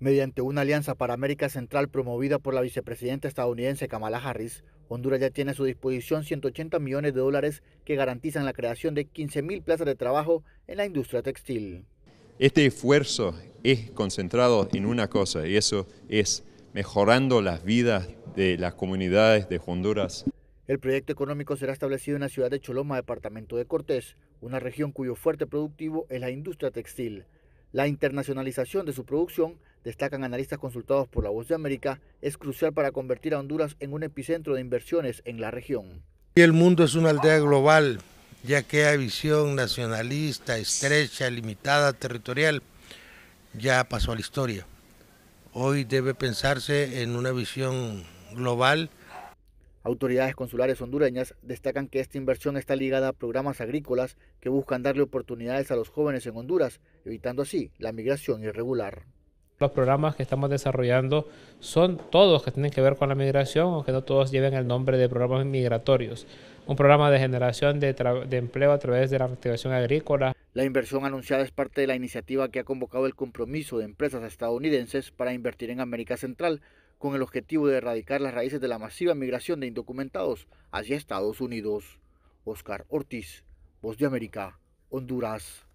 Mediante una alianza para América Central promovida por la vicepresidenta estadounidense Kamala Harris, Honduras ya tiene a su disposición 180 millones de dólares que garantizan la creación de 15.000 plazas de trabajo en la industria textil. Este esfuerzo es concentrado en una cosa y eso es mejorando las vidas de las comunidades de Honduras. El proyecto económico será establecido en la ciudad de Choloma, departamento de Cortés, una región cuyo fuerte productivo es la industria textil. La internacionalización de su producción destacan analistas consultados por La Voz de América, es crucial para convertir a Honduras en un epicentro de inversiones en la región. El mundo es una aldea global, ya que la visión nacionalista, estrecha, limitada, territorial, ya pasó a la historia. Hoy debe pensarse en una visión global. Autoridades consulares hondureñas destacan que esta inversión está ligada a programas agrícolas que buscan darle oportunidades a los jóvenes en Honduras, evitando así la migración irregular. Los programas que estamos desarrollando son todos que tienen que ver con la migración, aunque no todos lleven el nombre de programas migratorios. Un programa de generación de, empleo a través de la reactivación agrícola. La inversión anunciada es parte de la iniciativa que ha convocado el compromiso de empresas estadounidenses para invertir en América Central, con el objetivo de erradicar las raíces de la masiva migración de indocumentados hacia Estados Unidos. Oscar Ortiz, Voz de América, Honduras.